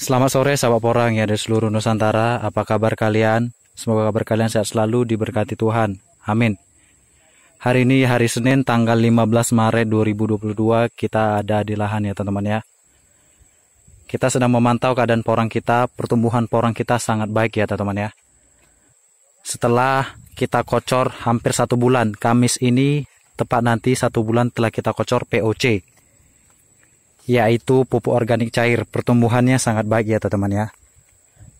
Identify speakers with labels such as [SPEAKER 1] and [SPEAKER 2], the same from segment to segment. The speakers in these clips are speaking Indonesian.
[SPEAKER 1] Selamat sore sahabat porang ya dari seluruh Nusantara. Apa kabar kalian? Semoga kabar kalian sehat selalu diberkati Tuhan. Amin. Hari ini hari Senin tanggal 15 Maret 2022 kita ada di lahan ya teman-teman ya. Kita sedang memantau keadaan porang kita, pertumbuhan porang kita sangat baik ya teman-teman ya. Setelah kita kocor hampir satu bulan, Kamis ini tepat nanti satu bulan telah kita kocor POC yaitu pupuk organik cair. Pertumbuhannya sangat baik ya teman-teman ya.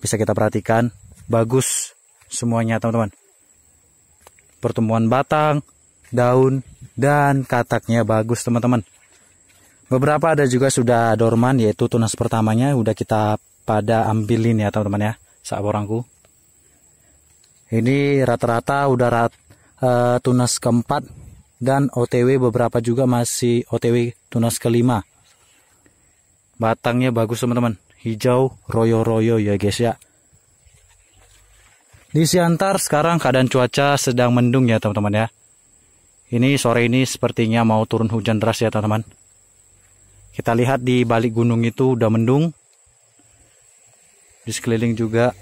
[SPEAKER 1] Bisa kita perhatikan, bagus semuanya teman-teman. Pertumbuhan batang, daun, dan kataknya bagus teman-teman. Beberapa ada juga sudah dorman yaitu tunas pertamanya udah kita pada ambilin ya teman-teman ya saat orangku Ini rata-rata udah rat, uh, tunas keempat dan OTW beberapa juga masih OTW tunas kelima. Batangnya bagus teman-teman. Hijau royo-royo ya guys ya. Di Siantar sekarang keadaan cuaca sedang mendung ya teman-teman ya. Ini sore ini sepertinya mau turun hujan deras ya teman-teman. Kita lihat di balik gunung itu udah mendung. Di sekeliling juga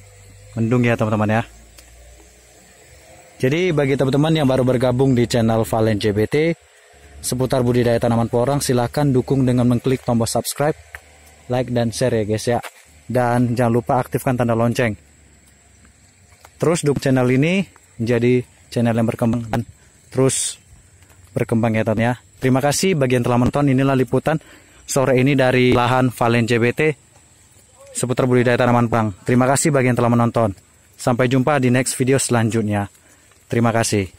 [SPEAKER 1] mendung ya teman-teman ya. Jadi bagi teman-teman yang baru bergabung di channel Valen JBT seputar budidaya tanaman porang silahkan dukung dengan mengklik tombol subscribe like dan share ya guys ya dan jangan lupa aktifkan tanda lonceng terus dukung channel ini menjadi channel yang berkembang dan terus berkembang ya tanya terima kasih bagi yang telah menonton inilah liputan sore ini dari lahan Valen JBT seputar budidaya tanaman pang terima kasih bagi yang telah menonton sampai jumpa di next video selanjutnya terima kasih